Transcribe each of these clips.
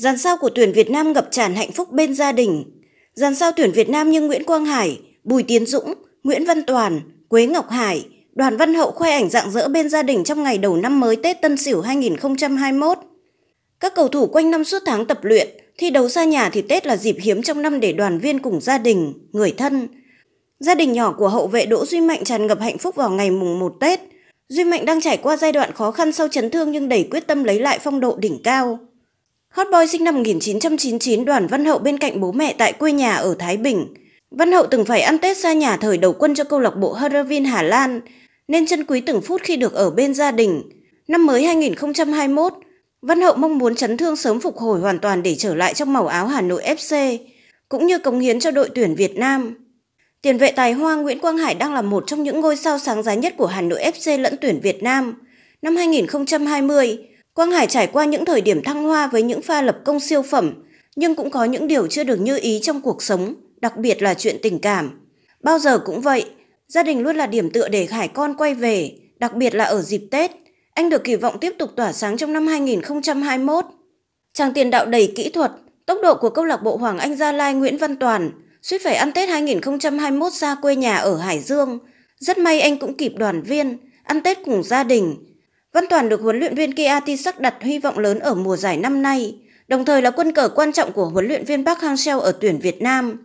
Dàn sao của tuyển Việt Nam ngập tràn hạnh phúc bên gia đình. Dàn sao tuyển Việt Nam như Nguyễn Quang Hải, Bùi Tiến Dũng, Nguyễn Văn Toàn, Quế Ngọc Hải, Đoàn Văn Hậu khoe ảnh dạng dỡ bên gia đình trong ngày đầu năm mới Tết Tân Sửu 2021. Các cầu thủ quanh năm suốt tháng tập luyện, thi đấu xa nhà thì Tết là dịp hiếm trong năm để đoàn viên cùng gia đình, người thân. Gia đình nhỏ của hậu vệ Đỗ Duy Mạnh tràn ngập hạnh phúc vào ngày mùng 1 Tết. Duy Mạnh đang trải qua giai đoạn khó khăn sau chấn thương nhưng đầy quyết tâm lấy lại phong độ đỉnh cao. Hot Boy sinh năm 1999 đoàn Văn Hậu bên cạnh bố mẹ tại quê nhà ở Thái Bình. Văn Hậu từng phải ăn Tết xa nhà thời đầu quân cho câu lạc bộ Herovin Hà Lan, nên chân quý từng phút khi được ở bên gia đình. Năm mới 2021, Văn Hậu mong muốn chấn thương sớm phục hồi hoàn toàn để trở lại trong màu áo Hà Nội FC, cũng như cống hiến cho đội tuyển Việt Nam. Tiền vệ tài hoa Nguyễn Quang Hải đang là một trong những ngôi sao sáng giá nhất của Hà Nội FC lẫn tuyển Việt Nam. Năm 2020, Quang Hải trải qua những thời điểm thăng hoa với những pha lập công siêu phẩm, nhưng cũng có những điều chưa được như ý trong cuộc sống, đặc biệt là chuyện tình cảm. Bao giờ cũng vậy, gia đình luôn là điểm tựa để Hải con quay về, đặc biệt là ở dịp Tết. Anh được kỳ vọng tiếp tục tỏa sáng trong năm 2021. Chàng tiền đạo đầy kỹ thuật, tốc độ của câu lạc bộ Hoàng Anh Gia Lai Nguyễn Văn Toàn suýt phải ăn Tết 2021 xa quê nhà ở Hải Dương. Rất may anh cũng kịp đoàn viên, ăn Tết cùng gia đình, Văn Toàn được huấn luyện viên Kia Tisak đặt hy vọng lớn ở mùa giải năm nay, đồng thời là quân cờ quan trọng của huấn luyện viên Park Hang-seo ở tuyển Việt Nam.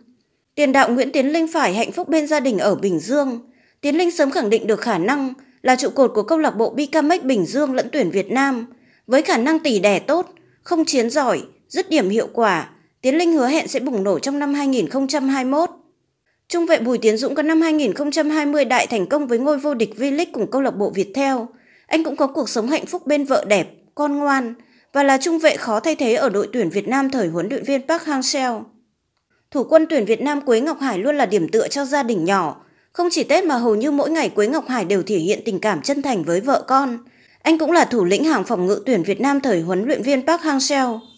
Tiền đạo Nguyễn Tiến Linh phải hạnh phúc bên gia đình ở Bình Dương. Tiến Linh sớm khẳng định được khả năng là trụ cột của câu lạc bộ Bicamex Bình Dương lẫn tuyển Việt Nam. Với khả năng tỷ đẻ tốt, không chiến giỏi, dứt điểm hiệu quả, Tiến Linh hứa hẹn sẽ bùng nổ trong năm 2021. Trung vệ Bùi Tiến Dũng có năm 2020 đại thành công với ngôi vô địch V-League cùng câu lạc bộ Viettel – anh cũng có cuộc sống hạnh phúc bên vợ đẹp, con ngoan và là trung vệ khó thay thế ở đội tuyển Việt Nam thời huấn luyện viên Park Hang-seo. Thủ quân tuyển Việt Nam Quế Ngọc Hải luôn là điểm tựa cho gia đình nhỏ. Không chỉ Tết mà hầu như mỗi ngày Quế Ngọc Hải đều thể hiện tình cảm chân thành với vợ con. Anh cũng là thủ lĩnh hàng phòng ngự tuyển Việt Nam thời huấn luyện viên Park Hang-seo.